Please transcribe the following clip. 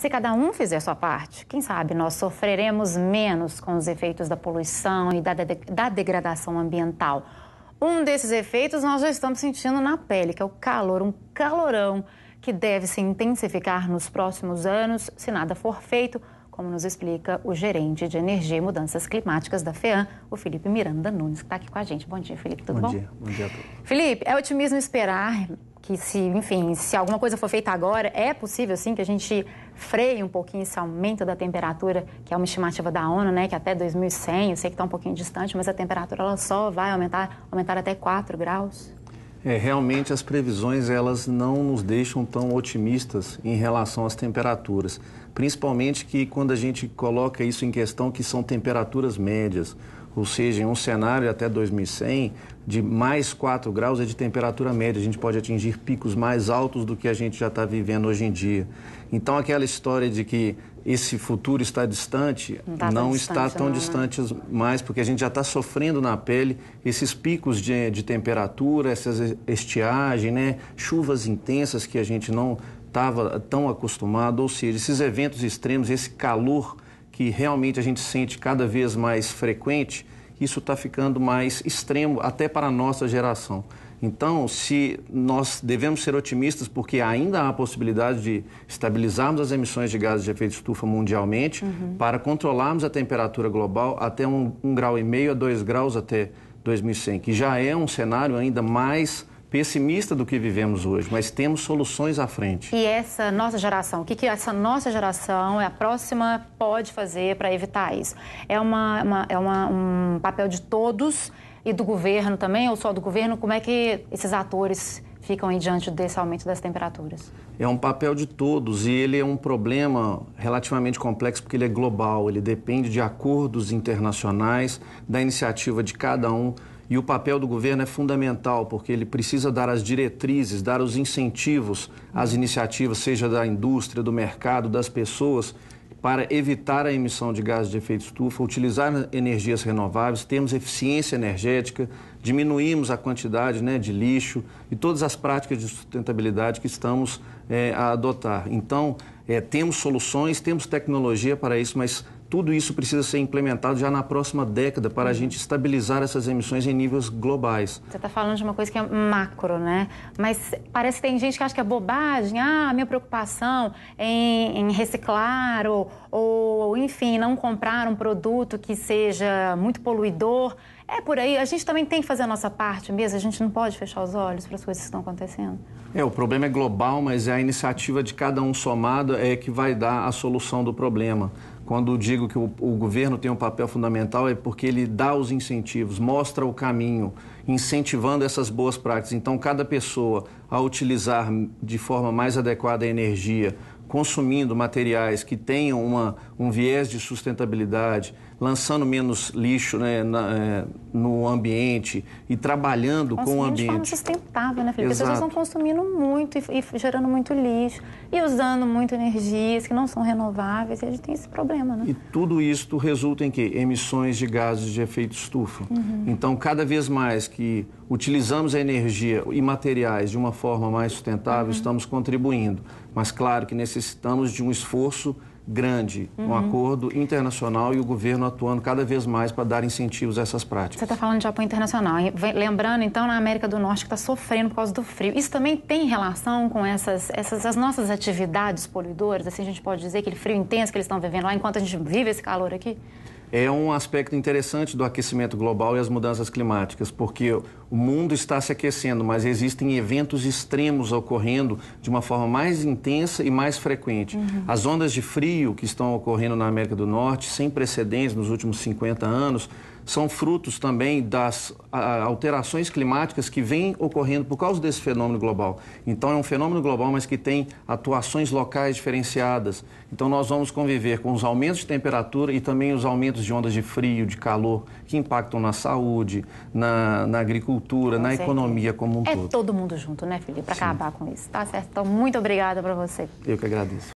Se cada um fizer sua parte, quem sabe nós sofreremos menos com os efeitos da poluição e da, de da degradação ambiental. Um desses efeitos nós já estamos sentindo na pele, que é o calor, um calorão que deve se intensificar nos próximos anos se nada for feito, como nos explica o gerente de Energia e Mudanças Climáticas da FEAM, o Felipe Miranda Nunes, que está aqui com a gente. Bom dia, Felipe, tudo bom? Bom dia, bom dia a todos. Felipe, é otimismo esperar que se, enfim, se alguma coisa for feita agora, é possível sim que a gente freie um pouquinho esse aumento da temperatura, que é uma estimativa da ONU, né, que é até 2100, eu sei que está um pouquinho distante, mas a temperatura ela só vai aumentar, aumentar até 4 graus. É, realmente as previsões elas não nos deixam tão otimistas em relação às temperaturas, principalmente que quando a gente coloca isso em questão que são temperaturas médias ou seja, em um cenário até 2100 de mais 4 graus é de temperatura média. A gente pode atingir picos mais altos do que a gente já está vivendo hoje em dia. Então, aquela história de que esse futuro está distante não, tá não está tão não, distante né? mais, porque a gente já está sofrendo na pele esses picos de, de temperatura, essas estiagem, né? chuvas intensas que a gente não estava tão acostumado, ou seja, esses eventos extremos, esse calor que realmente a gente sente cada vez mais frequente, isso está ficando mais extremo até para a nossa geração. Então, se nós devemos ser otimistas, porque ainda há a possibilidade de estabilizarmos as emissões de gases de efeito estufa mundialmente, uhum. para controlarmos a temperatura global até um, um grau e meio a dois graus até 2100, que já é um cenário ainda mais pessimista do que vivemos hoje, mas temos soluções à frente. E essa nossa geração, o que, que essa nossa geração, é a próxima, pode fazer para evitar isso? É, uma, uma é uma, um papel de todos e do governo também, ou só do governo? Como é que esses atores ficam em diante desse aumento das temperaturas? É um papel de todos e ele é um problema relativamente complexo porque ele é global, ele depende de acordos internacionais, da iniciativa de cada um e o papel do governo é fundamental, porque ele precisa dar as diretrizes, dar os incentivos às iniciativas, seja da indústria, do mercado, das pessoas, para evitar a emissão de gases de efeito estufa, utilizar energias renováveis, temos eficiência energética, diminuímos a quantidade né, de lixo e todas as práticas de sustentabilidade que estamos é, a adotar. Então, é, temos soluções, temos tecnologia para isso, mas tudo isso precisa ser implementado já na próxima década para a gente estabilizar essas emissões em níveis globais. Você está falando de uma coisa que é macro, né? Mas parece que tem gente que acha que é bobagem. Ah, minha preocupação em, em reciclar ou, ou, enfim, não comprar um produto que seja muito poluidor. É por aí. A gente também tem que fazer a nossa parte mesmo. A gente não pode fechar os olhos para as coisas que estão acontecendo. É, o problema é global, mas é a iniciativa de cada um somado é que vai dar a solução do problema. Quando digo que o, o, governo tem um papel fundamental é porque ele dá os incentivos, mostra o caminho, incentivando essas boas práticas. Então, cada pessoa a utilizar de forma mais adequada a energia, consumindo materiais que tenham uma, um viés de sustentabilidade, lançando menos lixo né, na, é, no ambiente e trabalhando com o ambiente. de forma sustentável, né, Felipe? As pessoas estão consumindo muito e, e, gerando muito lixo e usando muito energias que não são renováveis e a gente tem esse problema, né? E tudo isso resulta em quê? Emissões de gases de efeito estufa. Uhum. Então, cada vez mais que utilizamos a energia e materiais de uma forma mais sustentável, uhum. estamos contribuindo. Mas, claro que necessitamos de um esforço grande, uhum. um acordo internacional e o governo atuando cada vez mais para dar incentivos a essas práticas. Você está falando de apoio internacional. Lembrando, então, na América do Norte que está sofrendo por causa do frio. Isso também tem relação com essas, essas as nossas atividades poluidoras? Assim, a gente pode dizer aquele frio intenso que eles estão vivendo lá, enquanto a gente vive esse calor aqui? é um aspecto interessante do aquecimento global e as mudanças climáticas, porque o mundo está se aquecendo, mas existem eventos extremos ocorrendo de uma forma mais intensa e mais frequente. Uhum. As ondas de frio que estão ocorrendo na América do Norte, sem precedentes nos últimos 50 anos, são frutos também das alterações climáticas que vêm ocorrendo por causa desse fenômeno global. Então, é um fenômeno global, mas que tem atuações locais diferenciadas. Então, nós vamos conviver com os aumentos de temperatura e também os aumentos de ondas de frio, de calor, que impactam na saúde, na, na agricultura, com na certeza. economia como um é todo. É todo mundo junto, né, Felipe, para acabar com isso. Tá certo? Então, muito obrigada para você. Eu que agradeço.